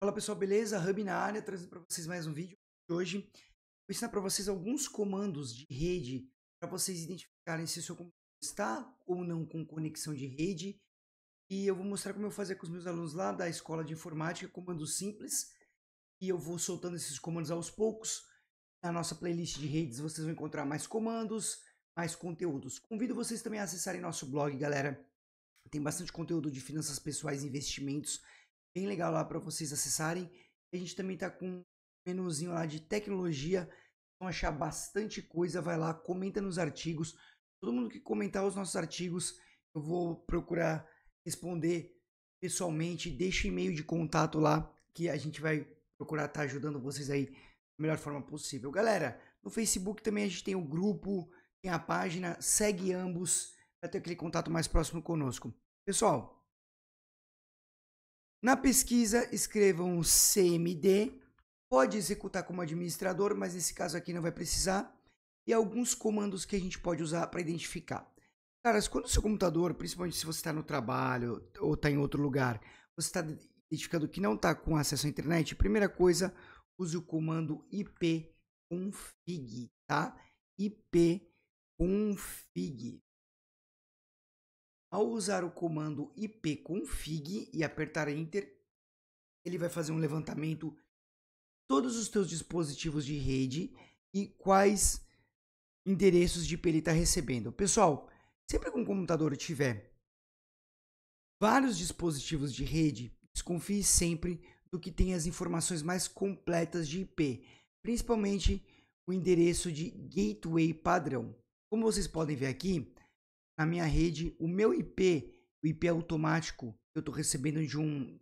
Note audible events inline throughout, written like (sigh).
Fala pessoal, beleza? Hub na área, trazendo para vocês mais um vídeo. Hoje vou ensinar para vocês alguns comandos de rede para vocês identificarem se o seu computador está ou não com conexão de rede. E eu vou mostrar como eu fazia com os meus alunos lá da escola de informática, comandos simples. E eu vou soltando esses comandos aos poucos. Na nossa playlist de redes vocês vão encontrar mais comandos, mais conteúdos. Convido vocês também a acessarem nosso blog, galera. Tem bastante conteúdo de finanças pessoais, investimentos bem legal lá para vocês acessarem. A gente também tá com um menuzinho lá de tecnologia, vão achar bastante coisa, vai lá, comenta nos artigos. Todo mundo que comentar os nossos artigos, eu vou procurar responder pessoalmente, deixa e-mail de contato lá que a gente vai procurar estar tá ajudando vocês aí da melhor forma possível. Galera, no Facebook também a gente tem o grupo, tem a página, segue ambos para ter aquele contato mais próximo conosco. Pessoal, na pesquisa, escrevam CMD, pode executar como administrador, mas nesse caso aqui não vai precisar, e alguns comandos que a gente pode usar para identificar. Caras, quando o seu computador, principalmente se você está no trabalho ou está em outro lugar, você está identificando que não está com acesso à internet, primeira coisa, use o comando ipconfig, tá? ipconfig. Ao usar o comando ipconfig e apertar Enter, ele vai fazer um levantamento de todos os teus dispositivos de rede e quais endereços de IP ele está recebendo. Pessoal, sempre que um computador tiver vários dispositivos de rede, desconfie sempre do que tem as informações mais completas de IP, principalmente o endereço de gateway padrão. Como vocês podem ver aqui, na minha rede o meu IP, o IP automático que eu estou recebendo de um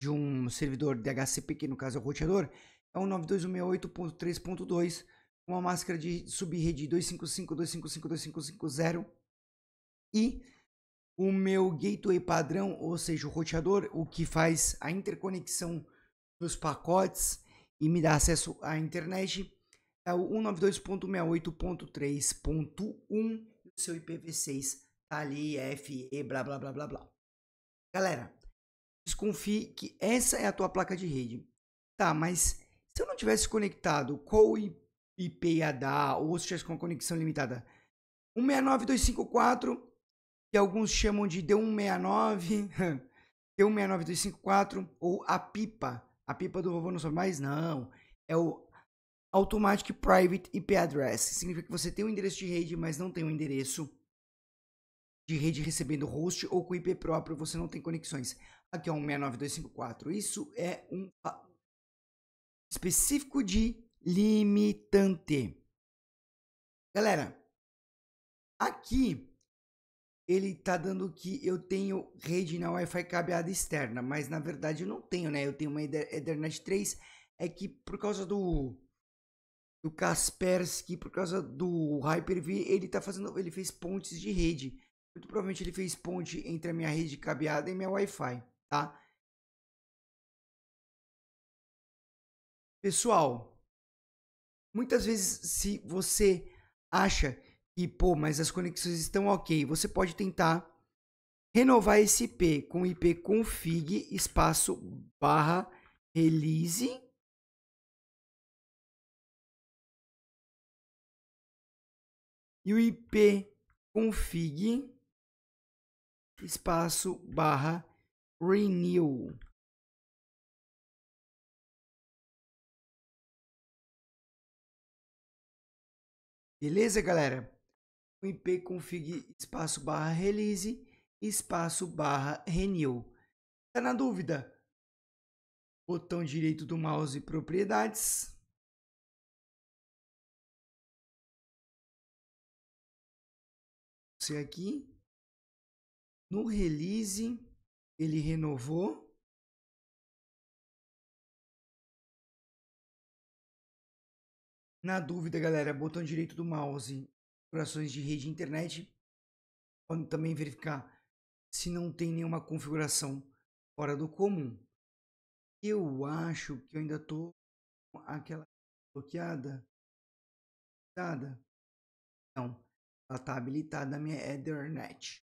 de um servidor DHCP, que no caso é o roteador, é o 92168.3.2, uma máscara de subrede 255.255.255.0 e o meu gateway padrão, ou seja, o roteador, o que faz a interconexão dos pacotes e me dá acesso à internet, é o 192.68.3.1 seu IPv6 tá ali, FE, blá blá blá blá blá. Galera, desconfie que essa é a tua placa de rede. Tá, mas se eu não tivesse conectado qual IP ia dar, ou se tivesse com conexão limitada, 169254, que alguns chamam de D169, (laughs) D16954, ou a pipa. A pipa do vovô não sobe mais? Não. É o Automatic Private IP Address. Significa que você tem um endereço de rede, mas não tem um endereço de rede recebendo host ou com IP próprio, você não tem conexões. Aqui é um 69254. Isso é um específico de limitante. Galera, aqui ele tá dando que eu tenho rede na Wi-Fi cabeada externa, mas na verdade eu não tenho, né? Eu tenho uma Ethernet 3, é que por causa do do Kaspersky por causa do Hyper-V, ele tá fazendo, ele fez pontes de rede. Muito provavelmente ele fez ponte entre a minha rede cabeada e minha Wi-Fi, tá? Pessoal, muitas vezes se você acha que, pô, mas as conexões estão ok, você pode tentar renovar esse IP com IP config espaço barra release e o IP config espaço barra renew. Beleza, galera? O IP config espaço barra release espaço barra renew. Tá na dúvida? Botão direito do mouse propriedades. você aqui. No release, ele renovou. Na dúvida, galera, botão direito do mouse, configurações de rede e internet. Podem também verificar se não tem nenhuma configuração fora do comum. Eu acho que eu ainda estou com aquela bloqueada. então ela tá habilitada na minha Ethernet.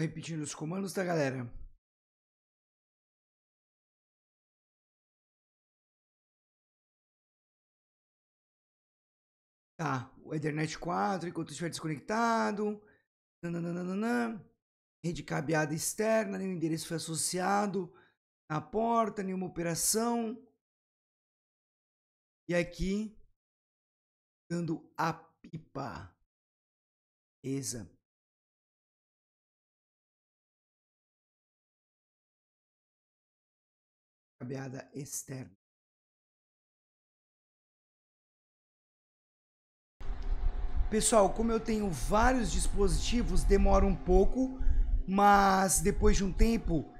Repetindo tá os comandos, tá, galera? Tá, o Ethernet 4, enquanto estiver desconectado. Nananana. Rede cabeada externa, nenhum endereço foi associado na porta, nenhuma operação. E aqui, dando a pipa. Exame. cabeada externa. Pessoal, como eu tenho vários dispositivos, demora um pouco, mas depois de um tempo,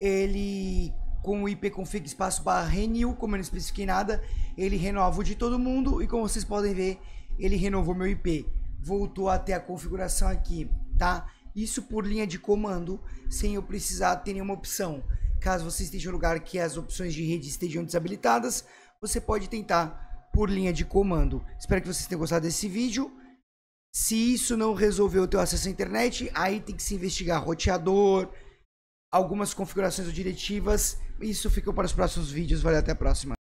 ele com o ipconfig espaço barra renew, como eu não especifiquei nada, ele renova o de todo mundo e como vocês podem ver, ele renovou meu IP. Voltou até a configuração aqui, tá? Isso por linha de comando, sem eu precisar ter nenhuma opção. Caso você esteja em um lugar que as opções de rede estejam desabilitadas, você pode tentar por linha de comando. Espero que vocês tenham gostado desse vídeo. Se isso não resolveu o teu acesso à internet, aí tem que se investigar roteador, algumas configurações ou diretivas. Isso fica para os próximos vídeos. Valeu, até a próxima.